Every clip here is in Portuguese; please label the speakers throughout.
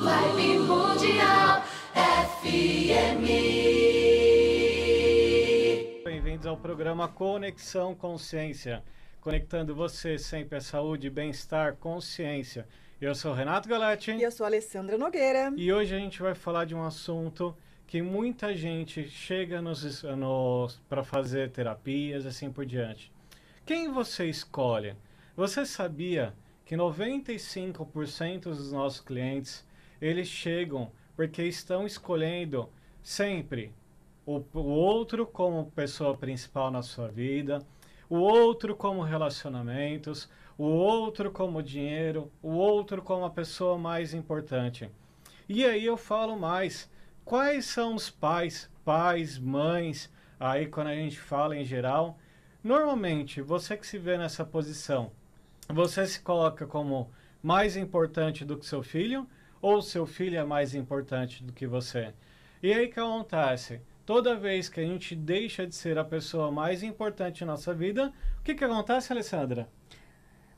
Speaker 1: Vibe Mundial FM.
Speaker 2: Bem-vindos ao programa Conexão Consciência, conectando você sempre à saúde, bem-estar, consciência. Eu sou Renato Galati. E eu
Speaker 1: sou Alessandra
Speaker 2: Nogueira. E hoje a gente vai falar de um assunto que muita gente chega nos, nos para fazer terapias assim por diante. Quem você escolhe? Você sabia que 95% dos nossos clientes eles chegam porque estão escolhendo sempre o, o outro como pessoa principal na sua vida, o outro como relacionamentos, o outro como dinheiro, o outro como a pessoa mais importante. E aí eu falo mais, quais são os pais, pais, mães, aí quando a gente fala em geral, normalmente você que se vê nessa posição, você se coloca como mais importante do que seu filho ou seu filho é mais importante do que você. E aí que acontece? Toda vez que a gente deixa de ser a pessoa mais importante na nossa vida, o que, que acontece, Alessandra?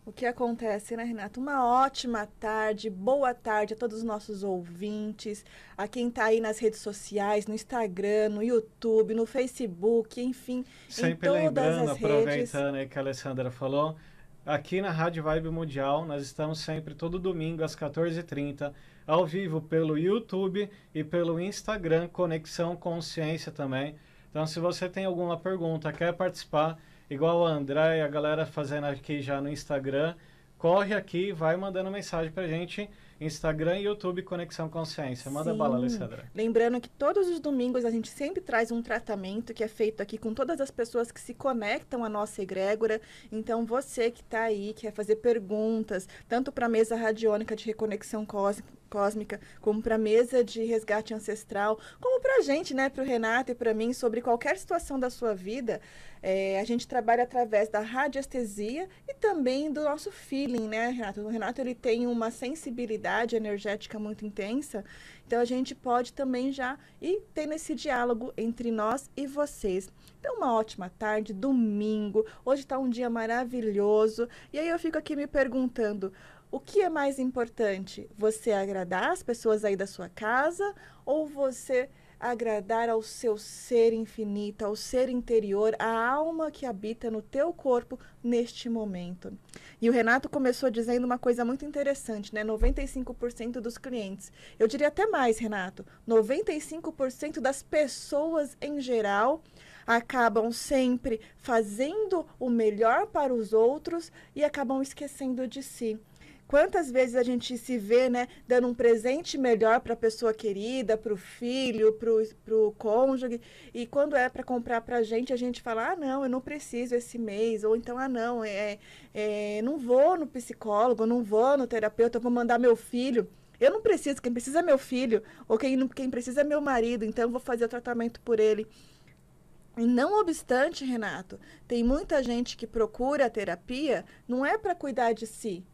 Speaker 1: O que acontece, né, Renato? Uma ótima tarde, boa tarde a todos os nossos ouvintes, a quem está aí nas redes sociais, no Instagram, no YouTube, no Facebook, enfim, Sempre em todas lembrando, as redes. aproveitando
Speaker 2: aí que a Alessandra falou, aqui na Rádio Vibe Mundial, nós estamos sempre todo domingo às 14h30 ao vivo pelo YouTube e pelo Instagram Conexão Consciência também. Então, se você tem alguma pergunta, quer participar, igual o André e a galera fazendo aqui já no Instagram, corre aqui, vai mandando mensagem pra gente. Instagram e YouTube Conexão Consciência. Manda Sim. bala, Alessandra.
Speaker 1: Lembrando que todos os domingos a gente sempre traz um tratamento que é feito aqui com todas as pessoas que se conectam à nossa egrégora. Então, você que está aí, quer fazer perguntas, tanto para a mesa radiônica de reconexão cósmica, cósmica, como para a mesa de resgate ancestral, como para a gente, né, para o Renato e para mim, sobre qualquer situação da sua vida. É, a gente trabalha através da radiestesia e também do nosso feeling, né, Renato? O Renato ele tem uma sensibilidade energética muito intensa, então a gente pode também já ir tendo esse diálogo entre nós e vocês. Então, uma ótima tarde, domingo. Hoje está um dia maravilhoso. E aí eu fico aqui me perguntando: o que é mais importante? Você agradar as pessoas aí da sua casa ou você agradar ao seu ser infinito, ao ser interior, à alma que habita no teu corpo neste momento? E o Renato começou dizendo uma coisa muito interessante, né? 95% dos clientes. Eu diria até mais, Renato. 95% das pessoas em geral acabam sempre fazendo o melhor para os outros e acabam esquecendo de si. Quantas vezes a gente se vê, né, dando um presente melhor para a pessoa querida, para o filho, para o cônjuge, e quando é para comprar para a gente, a gente fala: ah, não, eu não preciso esse mês, ou então, ah, não, é, é, não vou no psicólogo, não vou no terapeuta, vou mandar meu filho. Eu não preciso, quem precisa é meu filho, ou quem, não, quem precisa é meu marido, então eu vou fazer o tratamento por ele. E não obstante, Renato, tem muita gente que procura a terapia não é para cuidar de si,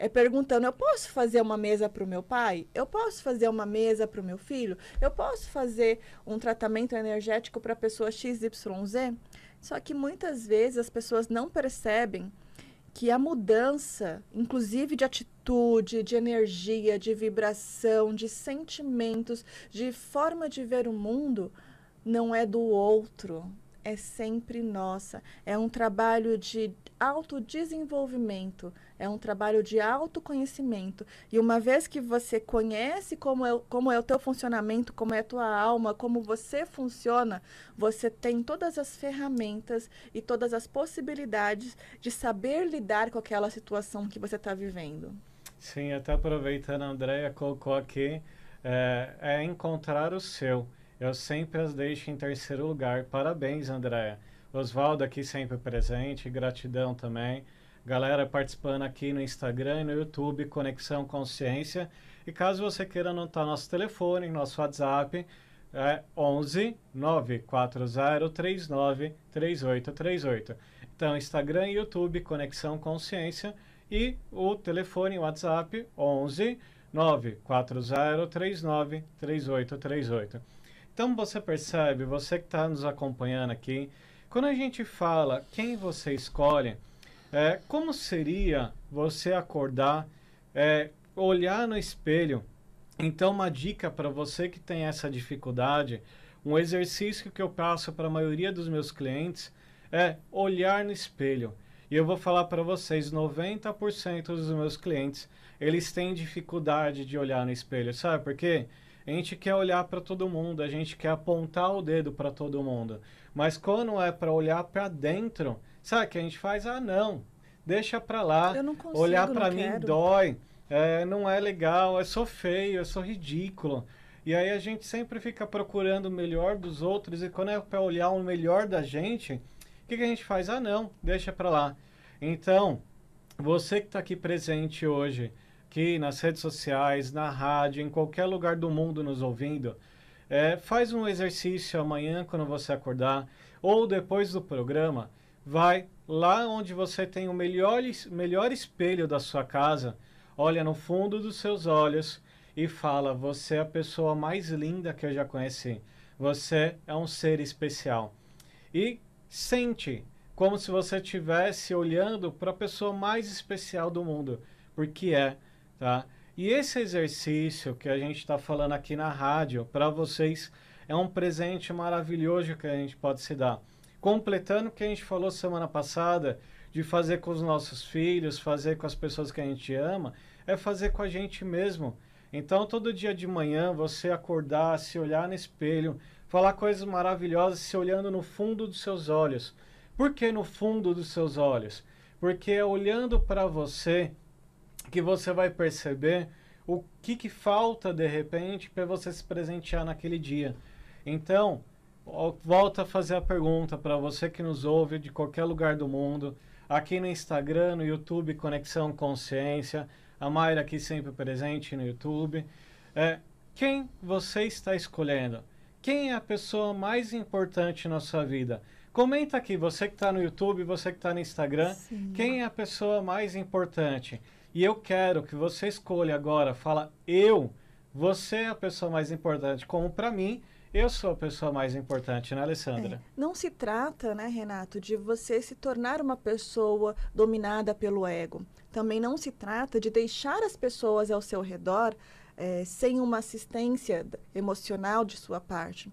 Speaker 1: é perguntando: eu posso fazer uma mesa para o meu pai? Eu posso fazer uma mesa para o meu filho? Eu posso fazer um tratamento energético para a pessoa XYZ? Só que muitas vezes as pessoas não percebem que a mudança, inclusive de atitude, de energia, de vibração, de sentimentos, de forma de ver o mundo, não é do outro, é sempre nossa. É um trabalho de autodesenvolvimento, é um trabalho de autoconhecimento. E uma vez que você conhece como é, como é o teu funcionamento, como é a tua alma, como você funciona, você tem todas as ferramentas e todas as possibilidades de saber lidar com aquela situação que você está vivendo.
Speaker 2: Sim, até aproveitando, a Andrea colocou aqui, é, é encontrar o seu. Eu sempre as deixo em terceiro lugar. Parabéns, Andréa. Oswaldo aqui sempre presente, gratidão também. Galera participando aqui no Instagram e no YouTube, Conexão Consciência. E caso você queira anotar nosso telefone, nosso WhatsApp, é 11 94039 3838. Então, Instagram e YouTube, Conexão Consciência. E o telefone WhatsApp 11 94039 3838. Então você percebe, você que está nos acompanhando aqui, quando a gente fala quem você escolhe, é, como seria você acordar, é, olhar no espelho? Então, uma dica para você que tem essa dificuldade, um exercício que eu passo para a maioria dos meus clientes é olhar no espelho. E eu vou falar para vocês, 90% dos meus clientes, eles têm dificuldade de olhar no espelho, sabe por quê? Porque a gente quer olhar para todo mundo, a gente quer apontar o dedo para todo mundo. Mas quando é para olhar para dentro, sabe que a gente faz? Ah, não, deixa para lá. Eu não consigo, olhar para mim quero. dói. É, não é legal, eu sou feio, eu sou ridículo. E aí a gente sempre fica procurando o melhor dos outros e quando é para olhar o melhor da gente, o que, que a gente faz? Ah, não, deixa para lá. Então, você que está aqui presente hoje, aqui nas redes sociais, na rádio, em qualquer lugar do mundo nos ouvindo, é, faz um exercício amanhã quando você acordar ou depois do programa, vai lá onde você tem o melhor, melhor espelho da sua casa, olha no fundo dos seus olhos e fala: Você é a pessoa mais linda que eu já conheci. Você é um ser especial. E sente como se você estivesse olhando para a pessoa mais especial do mundo, porque é Tá? E esse exercício que a gente está falando aqui na rádio, para vocês, é um presente maravilhoso que a gente pode se dar. Completando o que a gente falou semana passada, de fazer com os nossos filhos, fazer com as pessoas que a gente ama, é fazer com a gente mesmo. Então, todo dia de manhã, você acordar, se olhar no espelho, falar coisas maravilhosas, se olhando no fundo dos seus olhos. Por que no fundo dos seus olhos? Porque olhando para você, que você vai perceber o que, que falta de repente para você se presentear naquele dia. Então, volta a fazer a pergunta para você que nos ouve de qualquer lugar do mundo, aqui no Instagram, no YouTube, Conexão Consciência, a Mayra aqui sempre presente no YouTube. É, quem você está escolhendo? Quem é a pessoa mais importante na sua vida? Comenta aqui, você que está no YouTube, você que está no Instagram, Sim. quem é a pessoa mais importante? E eu quero que você escolha agora, fala eu, você é a pessoa mais importante, como para mim, eu sou a pessoa mais importante, né, Alessandra? É.
Speaker 1: Não se trata, né, Renato, de você se tornar uma pessoa dominada pelo ego. Também não se trata de deixar as pessoas ao seu redor é, sem uma assistência emocional de sua parte.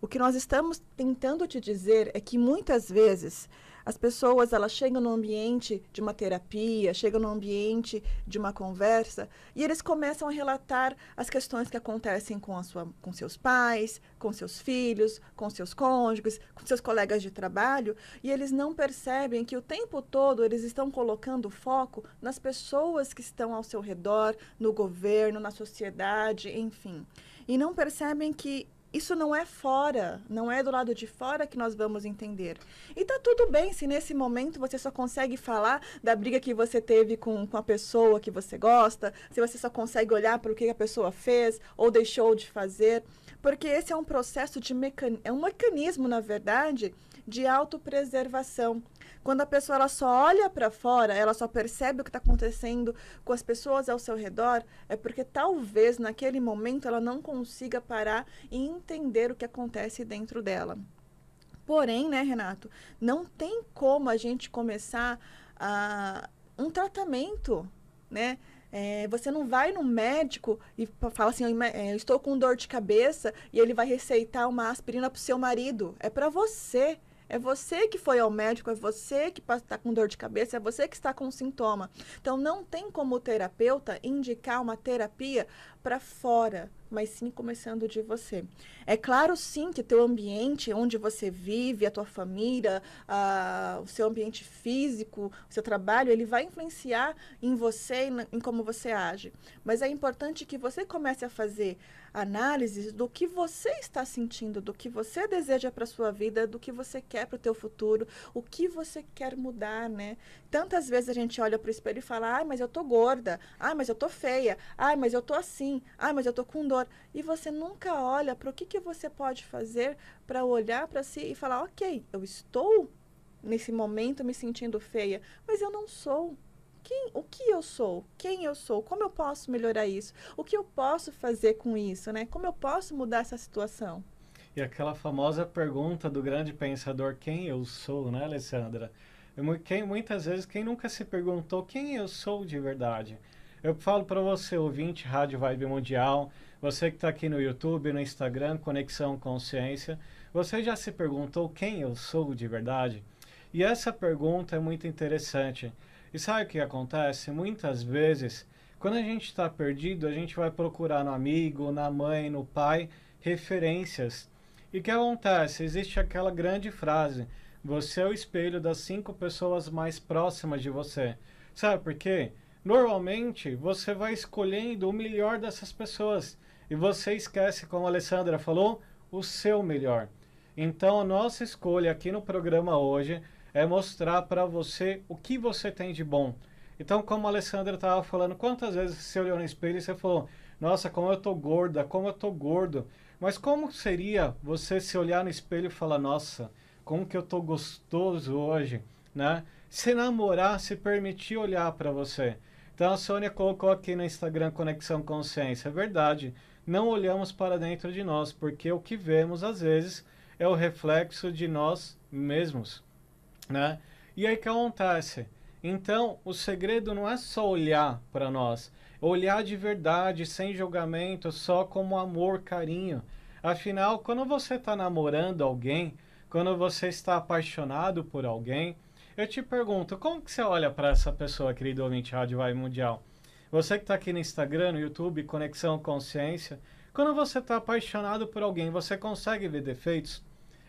Speaker 1: O que nós estamos tentando te dizer é que muitas vezes as pessoas elas chegam no ambiente de uma terapia, chegam no ambiente de uma conversa e eles começam a relatar as questões que acontecem com, a sua, com seus pais, com seus filhos, com seus cônjuges, com seus colegas de trabalho e eles não percebem que o tempo todo eles estão colocando foco nas pessoas que estão ao seu redor, no governo, na sociedade, enfim. E não percebem que isso não é fora, não é do lado de fora que nós vamos entender. E tá tudo bem se nesse momento você só consegue falar da briga que você teve com, com a pessoa que você gosta, se você só consegue olhar para o que a pessoa fez ou deixou de fazer. Porque esse é um processo de mecan... é um mecanismo, na verdade, de autopreservação. Quando a pessoa ela só olha para fora, ela só percebe o que está acontecendo com as pessoas ao seu redor, é porque talvez naquele momento ela não consiga parar e entender o que acontece dentro dela. Porém, né, Renato, não tem como a gente começar a, um tratamento, né? É, você não vai no médico e fala assim, é, eu estou com dor de cabeça e ele vai receitar uma aspirina para o seu marido. É para você. É você que foi ao médico, é você que está com dor de cabeça, é você que está com sintoma. Então, não tem como o terapeuta indicar uma terapia para fora mas sim começando de você. É claro, sim, que teu ambiente, onde você vive, a tua família, a, o seu ambiente físico, o seu trabalho, ele vai influenciar em você, em, em como você age. Mas é importante que você comece a fazer análises do que você está sentindo, do que você deseja para a sua vida, do que você quer para o teu futuro, o que você quer mudar, né? Tantas vezes a gente olha para o espelho e fala: "Ai, ah, mas eu tô gorda. Ai, ah, mas eu tô feia. Ai, ah, mas eu tô assim. Ai, mas eu tô com dor dor e você nunca olha para o que, que você pode fazer para olhar para si e falar: ok, eu estou nesse momento me sentindo feia, mas eu não sou. Quem, o que eu sou? Quem eu sou? Como eu posso melhorar isso? O que eu posso fazer com isso? Né? Como eu posso mudar essa situação?
Speaker 2: E aquela famosa pergunta do grande pensador: quem eu sou, né, Alessandra? Quem, muitas vezes, quem nunca se perguntou quem eu sou de verdade? Eu falo para você, ouvinte, Rádio Vibe Mundial, você que está aqui no YouTube, no Instagram, Conexão Consciência, você já se perguntou quem eu sou de verdade? E essa pergunta é muito interessante. E sabe o que acontece? Muitas vezes, quando a gente está perdido, a gente vai procurar no amigo, na mãe, no pai, referências. E o que acontece? Existe aquela grande frase: você é o espelho das cinco pessoas mais próximas de você. Sabe por quê? Normalmente você vai escolhendo o melhor dessas pessoas e você esquece, como a Alessandra falou, o seu melhor. Então a nossa escolha aqui no programa hoje é mostrar para você o que você tem de bom. Então, como a Alessandra estava falando, quantas vezes você olhou no espelho e você falou: "Nossa, como eu tô gorda, como eu tô gordo". Mas como seria você se olhar no espelho e falar: "Nossa, como que eu tô gostoso hoje", né? Se namorar, se permitir olhar para você. Então a Sônia colocou aqui no Instagram Conexão Consciência. É verdade. Não olhamos para dentro de nós, porque o que vemos às vezes é o reflexo de nós mesmos, né? E aí que acontece? Então, o segredo não é só olhar para nós, olhar de verdade, sem julgamento, só como amor, carinho. Afinal, quando você está namorando alguém, quando você está apaixonado por alguém, eu te pergunto, como que você olha para essa pessoa, querido ouvinte Rádio Vai Mundial? Você que está aqui no Instagram, no YouTube, Conexão Consciência, quando você está apaixonado por alguém, você consegue ver defeitos?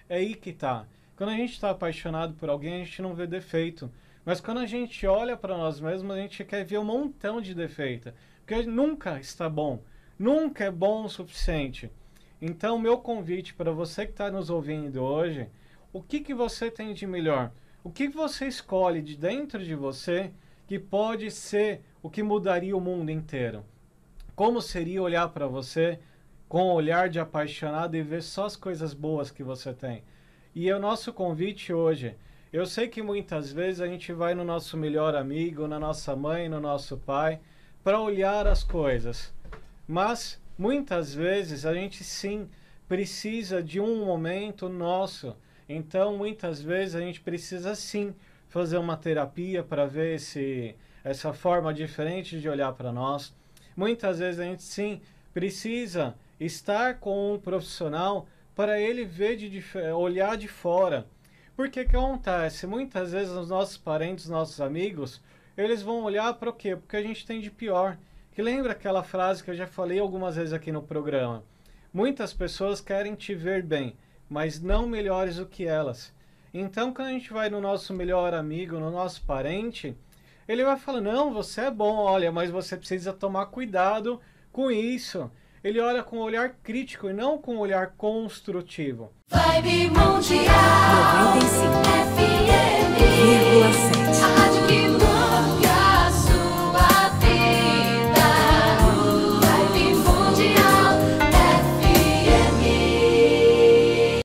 Speaker 2: É aí que tá. Quando a gente está apaixonado por alguém, a gente não vê defeito. Mas quando a gente olha para nós mesmos, a gente quer ver um montão de defeito. Porque nunca está bom. Nunca é bom o suficiente. Então, meu convite para você que está nos ouvindo hoje, o que, que você tem de melhor? O que você escolhe de dentro de você que pode ser o que mudaria o mundo inteiro? Como seria olhar para você com o um olhar de apaixonado e ver só as coisas boas que você tem? E é o nosso convite hoje. Eu sei que muitas vezes a gente vai no nosso melhor amigo, na nossa mãe, no nosso pai, para olhar as coisas. Mas muitas vezes a gente sim precisa de um momento nosso então, muitas vezes a gente precisa sim fazer uma terapia para ver se essa forma diferente de olhar para nós. Muitas vezes a gente sim precisa estar com um profissional para ele ver de olhar de fora. Porque que acontece? Muitas vezes os nossos parentes, nossos amigos, eles vão olhar para o quê? Porque a gente tem de pior. Que lembra aquela frase que eu já falei algumas vezes aqui no programa? Muitas pessoas querem te ver bem, mas não melhores do que elas. Então, quando a gente vai no nosso melhor amigo, no nosso parente, ele vai falar: Não, você é bom, olha, mas você precisa tomar cuidado com isso. Ele olha com um olhar crítico e não com um olhar construtivo.
Speaker 1: Vibe
Speaker 2: Mundial 95